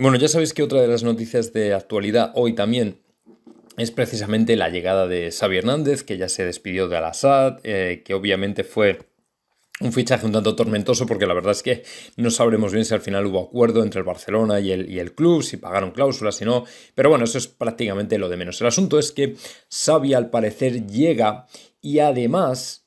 Bueno, ya sabéis que otra de las noticias de actualidad hoy también es precisamente la llegada de Xavi Hernández, que ya se despidió de al eh, que obviamente fue un fichaje un tanto tormentoso porque la verdad es que no sabremos bien si al final hubo acuerdo entre el Barcelona y el, y el club, si pagaron cláusulas, si no, pero bueno, eso es prácticamente lo de menos. El asunto es que Xavi al parecer llega y además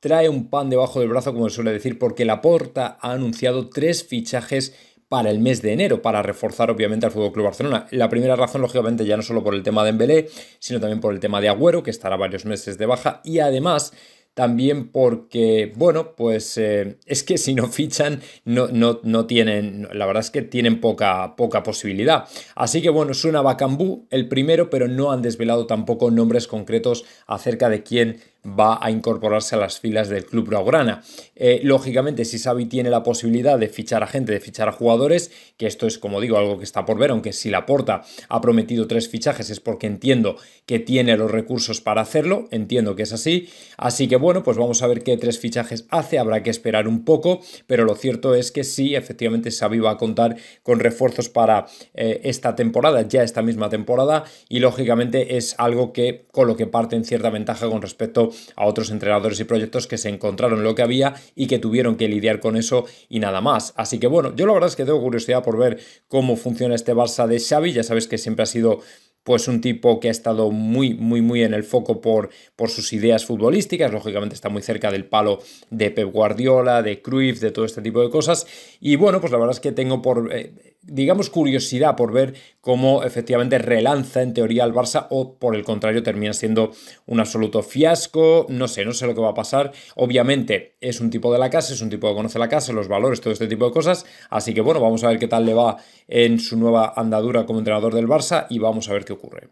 trae un pan debajo del brazo, como se suele decir, porque Laporta ha anunciado tres fichajes para el mes de enero, para reforzar obviamente al FC Barcelona. La primera razón, lógicamente, ya no solo por el tema de Embelé, sino también por el tema de Agüero, que estará varios meses de baja, y además también porque, bueno, pues eh, es que si no fichan, no, no, no, tienen, la verdad es que tienen poca, poca posibilidad. Así que bueno, suena Bacambú el primero, pero no han desvelado tampoco nombres concretos acerca de quién va a incorporarse a las filas del club blaugrana. Eh, lógicamente, si Xavi tiene la posibilidad de fichar a gente, de fichar a jugadores, que esto es, como digo, algo que está por ver, aunque si la porta ha prometido tres fichajes es porque entiendo que tiene los recursos para hacerlo, entiendo que es así. Así que bueno, pues vamos a ver qué tres fichajes hace, habrá que esperar un poco, pero lo cierto es que sí, efectivamente Xavi va a contar con refuerzos para eh, esta temporada, ya esta misma temporada, y lógicamente es algo que con lo que parte en cierta ventaja con respecto a otros entrenadores y proyectos que se encontraron lo que había y que tuvieron que lidiar con eso y nada más. Así que bueno, yo la verdad es que tengo curiosidad por ver cómo funciona este Barça de Xavi, ya sabes que siempre ha sido pues un tipo que ha estado muy, muy, muy en el foco por, por sus ideas futbolísticas, lógicamente está muy cerca del palo de Pep Guardiola, de Cruyff, de todo este tipo de cosas, y bueno, pues la verdad es que tengo por... Eh, digamos, curiosidad por ver cómo efectivamente relanza en teoría el Barça o por el contrario termina siendo un absoluto fiasco, no sé, no sé lo que va a pasar. Obviamente es un tipo de la casa, es un tipo que conoce la casa, los valores, todo este tipo de cosas, así que bueno, vamos a ver qué tal le va en su nueva andadura como entrenador del Barça y vamos a ver qué ocurre.